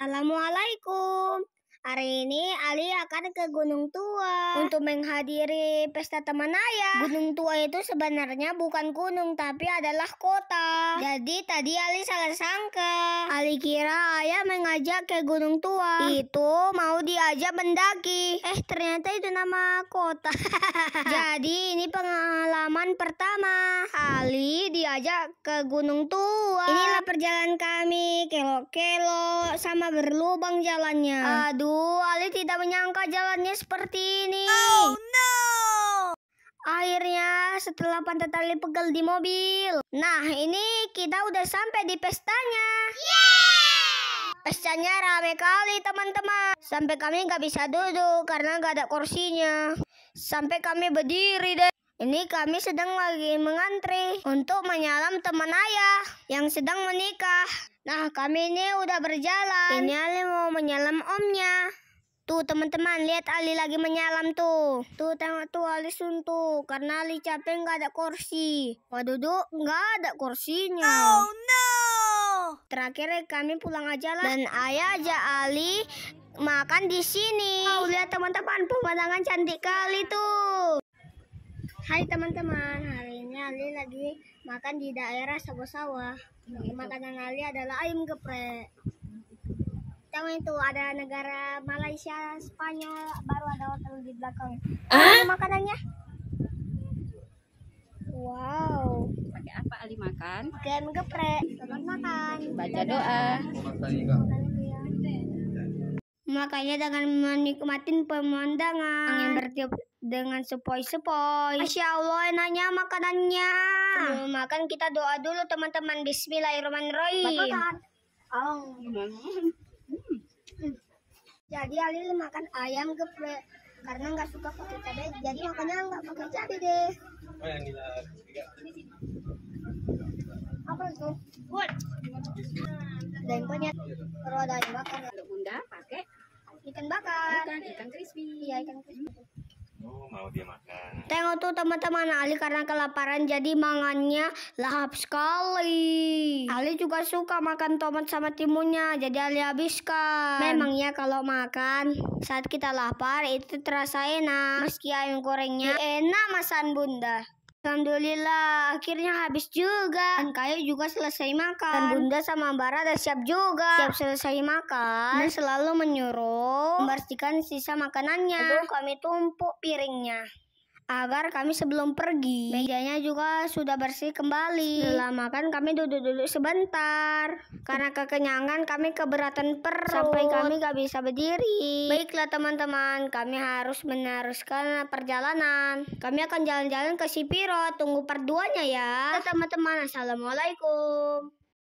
Assalamualaikum. Hari ini Ali akan ke Gunung Tua untuk menghadiri pesta teman ayah. Gunung Tua itu sebenarnya bukan gunung tapi adalah kota. Jadi tadi Ali salah sangka. Ali kira ayah mengajak ke Gunung Tua. Itu mau diajak mendaki. Eh ternyata itu nama kota. Jadi ini pengalaman pertama. Ali diajak ke Gunung Tua. Inilah perjalanan kami kelok-kelok sama berlubang jalannya. Aduh Aduh, Ali tidak menyangka jalannya seperti ini. Oh no! Akhirnya setelah pantat tali pegel di mobil. Nah, ini kita udah sampai di pestanya. Yeah! Pestanya rame kali teman-teman. Sampai kami nggak bisa duduk karena nggak ada kursinya. Sampai kami berdiri deh. Ini kami sedang lagi mengantri untuk menyalam teman ayah yang sedang menikah. Nah, kami ini udah berjalan. Ini Ali mau menyalam omnya. Tuh teman-teman, lihat Ali lagi menyalam tuh. Tuh tengok tuh Ali suntuk karena Ali capek nggak ada kursi. Waduh, duduk nggak ada kursinya. Oh no. Terakhir kami pulang aja lah. Dan ayah aja Ali makan di sini. Oh, lihat teman-teman, pemandangan cantik kali tuh. Hai teman-teman, hari ini Ali lagi makan di daerah Sabo Sawah. Iya, Makanan Ali adalah ayam geprek. Tahu itu ada negara Malaysia, Spanyol, baru ada hotel di belakang. Ah? Makanannya? Wow. Pakai apa Ali makan? Ayam geprek. Selamat makan. Baca doa makanya dengan menikmati pemandangan angin bertiup dengan sepoi-sepoi. Masya Allah enaknya makanannya. Sebelum makan kita doa dulu teman-teman. Bismillahirrahmanirrahim. Makan. Oh. Hmm. Jadi Alil makan ayam geprek karena nggak suka pakai cabai. Jadi makannya nggak pakai cabai deh. Oh, yang Apa itu? Buat. Dan roda rodanya bakar makan ikan crispy. Iya, ikan crispy. Oh, mau dia makan. Tengok tuh teman-teman, Ali karena kelaparan jadi mangannya lahap sekali. Ali juga suka makan tomat sama timunnya, jadi Ali habiskan. Memang ya kalau makan saat kita lapar itu terasa enak. Meski ayam gorengnya enak masan Bunda. Alhamdulillah, akhirnya habis juga. Dan kayu juga selesai makan. Dan bunda sama Bara udah siap juga. Siap selesai makan. Dan selalu menyuruh membersihkan sisa makanannya. Aduh, kami tumpuk piringnya agar kami sebelum pergi. Mejanya juga sudah bersih kembali. Setelah makan kami duduk-duduk sebentar. Karena kekenyangan kami keberatan perut. Sampai kami gak bisa berdiri. Baiklah teman-teman, kami harus meneruskan perjalanan. Kami akan jalan-jalan ke Sipiro, tunggu perduanya ya. Teman-teman, Assalamualaikum.